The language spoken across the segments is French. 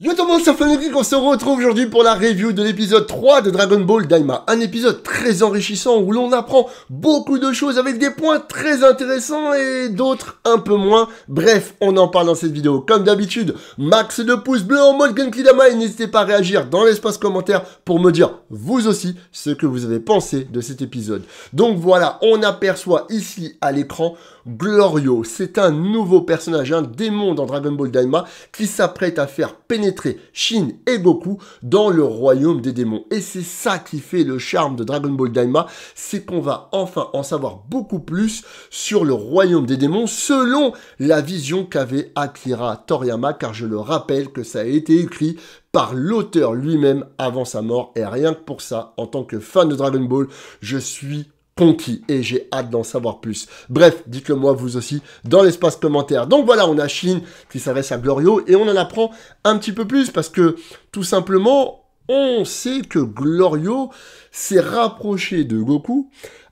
Yo tout le monde, c'est on se retrouve aujourd'hui pour la review de l'épisode 3 de Dragon Ball Daima. Un épisode très enrichissant où l'on apprend beaucoup de choses avec des points très intéressants et d'autres un peu moins. Bref, on en parle dans cette vidéo. Comme d'habitude, max de pouces bleus en mode Genki Dama et n'hésitez pas à réagir dans l'espace commentaire pour me dire vous aussi ce que vous avez pensé de cet épisode. Donc voilà, on aperçoit ici à l'écran Glorio. C'est un nouveau personnage, un démon dans Dragon Ball Daima qui s'apprête à faire pénétrer pénétrer Shin et Goku dans le royaume des démons. Et c'est ça qui fait le charme de Dragon Ball Daima, c'est qu'on va enfin en savoir beaucoup plus sur le royaume des démons selon la vision qu'avait Akira Toriyama, car je le rappelle que ça a été écrit par l'auteur lui-même avant sa mort. Et rien que pour ça, en tant que fan de Dragon Ball, je suis conquis et j'ai hâte d'en savoir plus. Bref, dites-le moi vous aussi dans l'espace commentaire. Donc voilà, on a Chine qui s'adresse à Glorio et on en apprend un petit peu plus parce que tout simplement, on sait que Glorio s'est rapproché de Goku,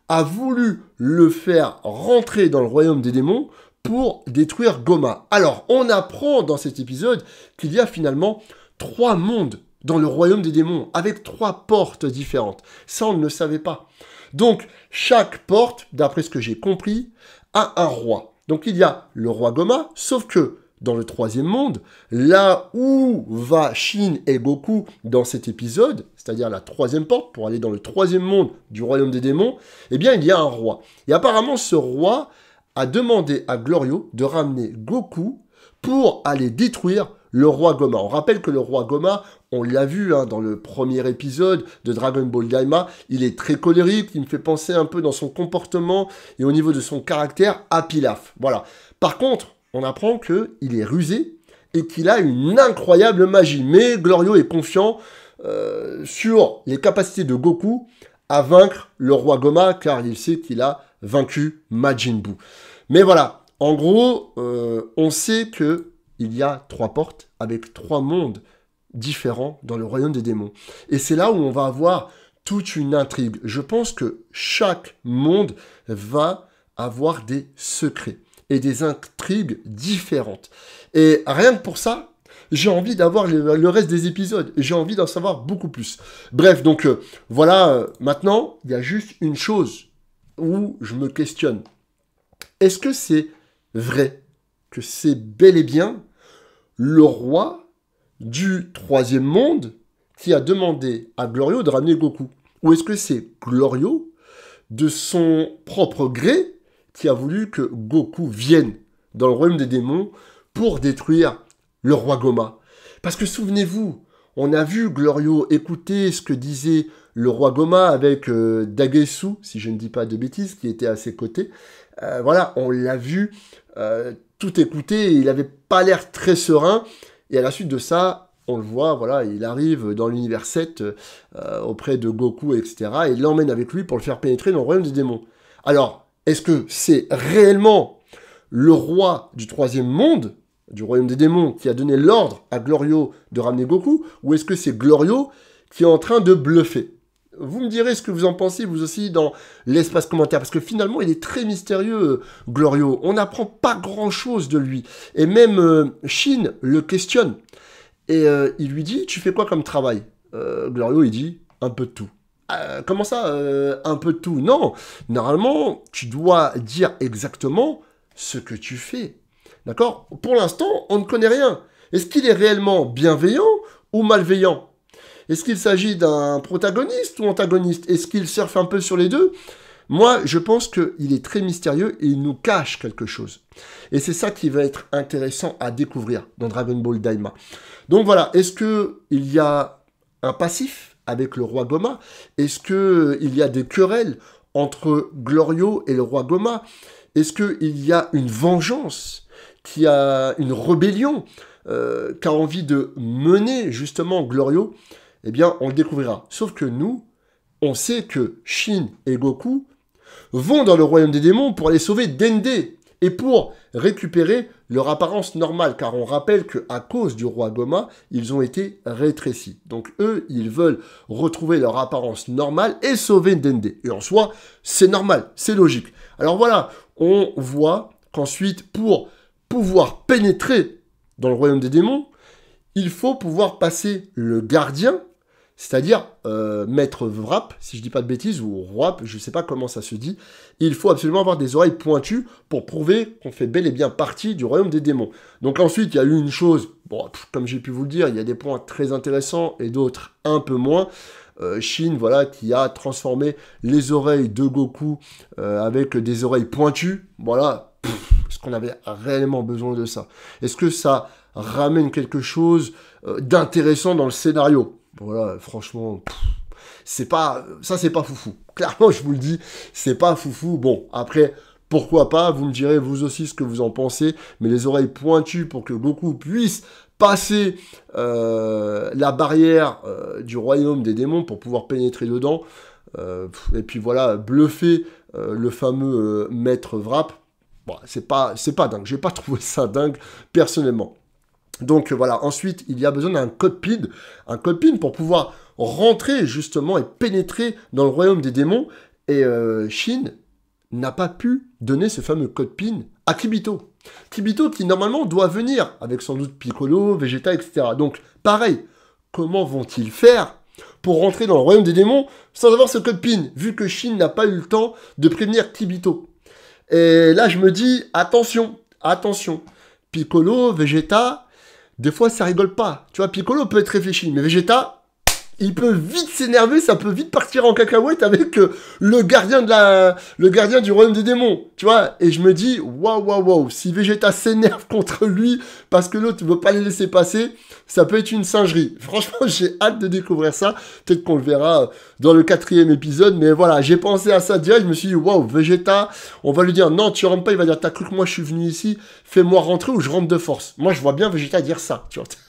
a voulu le faire rentrer dans le royaume des démons pour détruire Goma. Alors, on apprend dans cet épisode qu'il y a finalement trois mondes dans le royaume des démons, avec trois portes différentes. Ça, on ne le savait pas. Donc, chaque porte, d'après ce que j'ai compris, a un roi. Donc, il y a le roi Goma, sauf que dans le troisième monde, là où va Shin et Goku dans cet épisode, c'est-à-dire la troisième porte pour aller dans le troisième monde du royaume des démons, eh bien, il y a un roi. Et apparemment, ce roi a demandé à Glorio de ramener Goku pour aller détruire le roi Goma. On rappelle que le roi Goma, on l'a vu hein, dans le premier épisode de Dragon Ball Daima, il est très colérique, il me fait penser un peu dans son comportement et au niveau de son caractère à Pilaf. Voilà. Par contre, on apprend qu'il est rusé et qu'il a une incroyable magie. Mais Glorio est confiant euh, sur les capacités de Goku à vaincre le roi Goma, car il sait qu'il a vaincu Majin Buu. Mais voilà, en gros, euh, on sait que il y a trois portes avec trois mondes différents dans le royaume des démons. Et c'est là où on va avoir toute une intrigue. Je pense que chaque monde va avoir des secrets et des intrigues différentes. Et rien que pour ça, j'ai envie d'avoir le reste des épisodes. J'ai envie d'en savoir beaucoup plus. Bref, donc euh, voilà, euh, maintenant, il y a juste une chose où je me questionne. Est-ce que c'est vrai que c'est bel et bien le roi du troisième monde qui a demandé à Glorio de ramener Goku Ou est-ce que c'est Glorio, de son propre gré, qui a voulu que Goku vienne dans le royaume des démons pour détruire le roi Goma Parce que souvenez-vous, on a vu Glorio écouter ce que disait le roi Goma avec euh, Dagesu, si je ne dis pas de bêtises, qui était à ses côtés. Euh, voilà, on l'a vu euh, tout écouté, il n'avait pas l'air très serein. Et à la suite de ça, on le voit, voilà, il arrive dans l'univers 7 euh, auprès de Goku, etc. Et il l'emmène avec lui pour le faire pénétrer dans le royaume des démons. Alors, est-ce que c'est réellement le roi du troisième monde, du royaume des démons, qui a donné l'ordre à Glorio de ramener Goku, ou est-ce que c'est Glorio qui est en train de bluffer vous me direz ce que vous en pensez, vous aussi, dans l'espace commentaire, parce que finalement, il est très mystérieux, euh, Glorio. On n'apprend pas grand-chose de lui. Et même euh, Shin le questionne. Et euh, il lui dit, tu fais quoi comme travail Glorio, il dit, un peu de tout. comment ça, un peu de tout Non, normalement, tu dois dire exactement ce que tu fais. D'accord Pour l'instant, on ne connaît rien. Est-ce qu'il est réellement bienveillant ou malveillant est-ce qu'il s'agit d'un protagoniste ou antagoniste Est-ce qu'il surfe un peu sur les deux Moi, je pense qu'il est très mystérieux et il nous cache quelque chose. Et c'est ça qui va être intéressant à découvrir dans Dragon Ball Daima. Donc voilà, est-ce qu'il y a un passif avec le roi Goma Est-ce qu'il y a des querelles entre Glorio et le roi Goma Est-ce qu'il y a une vengeance qui a une rébellion euh, qu'a envie de mener justement Glorio eh bien, on le découvrira. Sauf que nous, on sait que Shin et Goku vont dans le royaume des démons pour aller sauver Dende et pour récupérer leur apparence normale, car on rappelle que à cause du roi Goma, ils ont été rétrécis. Donc eux, ils veulent retrouver leur apparence normale et sauver Dende. Et en soi, c'est normal, c'est logique. Alors voilà, on voit qu'ensuite, pour pouvoir pénétrer dans le royaume des démons, il faut pouvoir passer le gardien, c'est-à-dire euh, maître wrap, si je dis pas de bêtises, ou wrap, je sais pas comment ça se dit, il faut absolument avoir des oreilles pointues pour prouver qu'on fait bel et bien partie du royaume des démons. Donc ensuite, il y a eu une chose, bon, comme j'ai pu vous le dire, il y a des points très intéressants et d'autres un peu moins. Euh, Shin, voilà, qui a transformé les oreilles de Goku euh, avec des oreilles pointues, voilà, est-ce qu'on avait réellement besoin de ça Est-ce que ça ramène quelque chose euh, d'intéressant dans le scénario voilà, franchement, c'est pas, ça c'est pas foufou. Clairement, je vous le dis, c'est pas foufou. Bon, après, pourquoi pas, vous me direz vous aussi ce que vous en pensez, mais les oreilles pointues pour que Goku puisse passer euh, la barrière euh, du royaume des démons pour pouvoir pénétrer dedans, euh, et puis voilà, bluffer le fameux maître Vrap. Bon, c'est pas, c'est pas dingue, j'ai pas trouvé ça dingue personnellement. Donc euh, voilà, ensuite, il y a besoin d'un code PIN, un code pour pouvoir rentrer justement et pénétrer dans le royaume des démons. Et euh, Shin n'a pas pu donner ce fameux code PIN à Kibito. Kibito qui normalement doit venir avec sans doute Piccolo, Vegeta, etc. Donc pareil, comment vont-ils faire pour rentrer dans le royaume des démons sans avoir ce code PIN, vu que Shin n'a pas eu le temps de prévenir Kibito Et là, je me dis, attention, attention. Piccolo, Vegeta, des fois, ça rigole pas. Tu vois, Piccolo peut être réfléchi, mais Vegeta, il peut vite s'énerver, ça peut vite partir en cacahuète avec euh, le gardien de la, le gardien du royaume des démons, tu vois. Et je me dis, waouh, waouh, waouh, si Vegeta s'énerve contre lui parce que l'autre veut pas le laisser passer, ça peut être une singerie. Franchement, j'ai hâte de découvrir ça. Peut-être qu'on le verra euh, dans le quatrième épisode, mais voilà, j'ai pensé à ça direct. Je me suis dit, waouh, Vegeta, on va lui dire, non, tu rentres pas. Il va dire, t'as cru que moi je suis venu ici, fais-moi rentrer ou je rentre de force. Moi, je vois bien Vegeta dire ça, tu vois.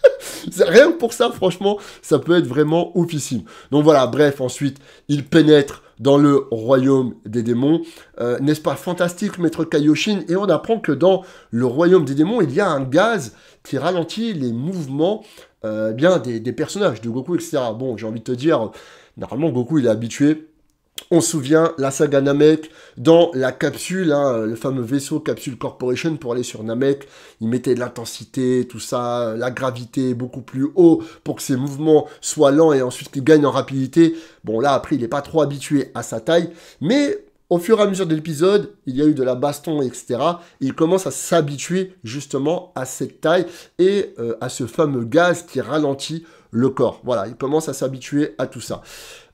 Rien que pour ça, franchement, ça peut être vraiment oufissime. Donc voilà, bref, ensuite, il pénètre dans le royaume des démons. Euh, n'est-ce pas fantastique, maître Kaioshin Et on apprend que dans le royaume des démons, il y a un gaz qui ralentit les mouvements euh, bien des, des, personnages, de Goku, etc. Bon, j'ai envie de te dire, normalement, Goku, il est habitué on se souvient, la saga Namek, dans la capsule, hein, le fameux vaisseau Capsule Corporation, pour aller sur Namek, il mettait de l'intensité, tout ça, la gravité beaucoup plus haut pour que ses mouvements soient lents et ensuite qu'il gagne en rapidité. Bon, là, après, il n'est pas trop habitué à sa taille, mais au fur et à mesure de l'épisode, il y a eu de la baston, etc. Il commence à s'habituer justement à cette taille et euh, à ce fameux gaz qui ralentit le corps. Voilà, il commence à s'habituer à tout ça.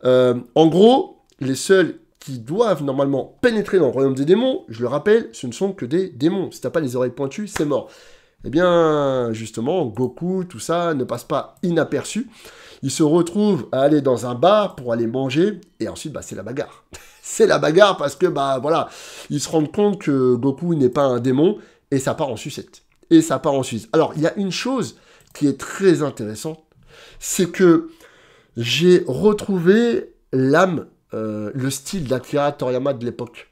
Euh, en gros, les seuls qui doivent normalement pénétrer dans le royaume des démons, je le rappelle, ce ne sont que des démons. Si t'as pas les oreilles pointues, c'est mort. Eh bien, justement, Goku, tout ça, ne passe pas inaperçu. Il se retrouve à aller dans un bar pour aller manger, et ensuite, bah, c'est la bagarre. c'est la bagarre parce que, bah voilà, ils se rendent compte que Goku n'est pas un démon, et ça part en sucette. Et ça part en suisse. Alors, il y a une chose qui est très intéressante, c'est que j'ai retrouvé l'âme euh, le style d'Akira Toriyama de l'époque.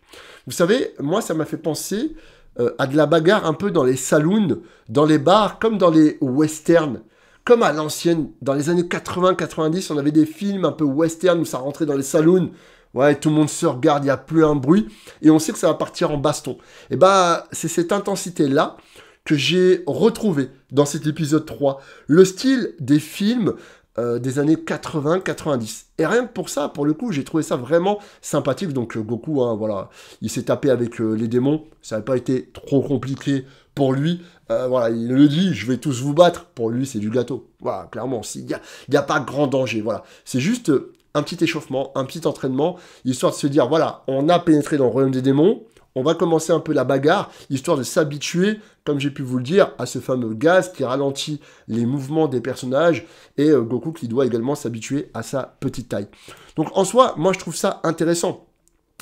Vous savez, moi, ça m'a fait penser euh, à de la bagarre un peu dans les saloons, dans les bars, comme dans les westerns. Comme à l'ancienne, dans les années 80-90, on avait des films un peu western où ça rentrait dans les saloons. Ouais, tout le monde se regarde, il n'y a plus un bruit, et on sait que ça va partir en baston. Et eh bah, ben, c'est cette intensité-là que j'ai retrouvée dans cet épisode 3. Le style des films euh, des années 80-90. Et rien pour ça, pour le coup, j'ai trouvé ça vraiment sympathique. Donc euh, Goku, hein, voilà, il s'est tapé avec euh, les démons. Ça n'a pas été trop compliqué pour lui. voilà, il le dit, je vais tous vous battre. Pour lui, c'est du gâteau. Voilà, clairement, il n'y a, y a pas grand danger. Voilà, c'est juste un petit échauffement, un petit entraînement, histoire de se dire, voilà, on a pénétré dans le royaume des démons on va commencer un peu la bagarre, histoire de s'habituer, comme j'ai pu vous le dire, à ce fameux gaz qui ralentit les mouvements des personnages, et euh, Goku qui doit également s'habituer à sa petite taille. Donc en soi, moi je trouve ça intéressant.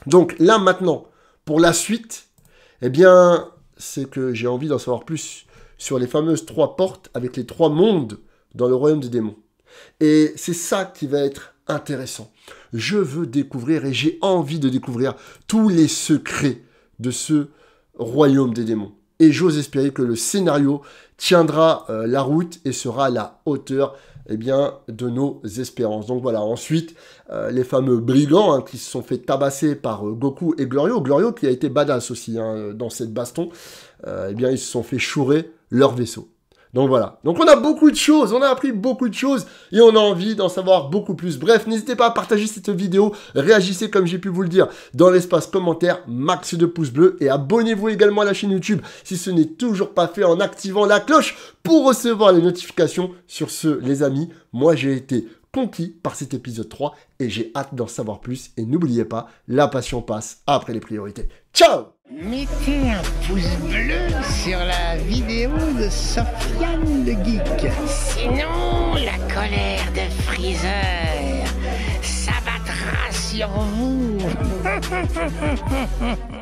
Donc là maintenant, pour la suite, eh bien, c'est que j'ai envie d'en savoir plus sur les fameuses trois portes avec les trois mondes dans le royaume des démons. Et c'est ça qui va être intéressant. Je veux découvrir et j'ai envie de découvrir tous les secrets de ce royaume des démons. Et j'ose espérer que le scénario tiendra euh, la route et sera à la hauteur eh bien, de nos espérances. Donc voilà, ensuite, euh, les fameux brigands hein, qui se sont fait tabasser par euh, Goku et Glorio, Glorio qui a été badass aussi hein, dans cette baston, eh bien, ils se sont fait chourer leur vaisseau. Donc voilà. Donc on a beaucoup de choses, on a appris beaucoup de choses et on a envie d'en savoir beaucoup plus. Bref, n'hésitez pas à partager cette vidéo, réagissez comme j'ai pu vous le dire dans l'espace commentaire, max de pouces bleus et abonnez-vous également à la chaîne YouTube si ce n'est toujours pas fait en activant la cloche pour recevoir les notifications. Sur ce, les amis, moi j'ai été conquis par cet épisode 3 et j'ai hâte d'en savoir plus. Et n'oubliez pas, la passion passe après les priorités. Ciao Mettez un pouce bleu sur la vidéo de Sofiane le Geek. Sinon, la colère de Freezer s'abattra sur vous.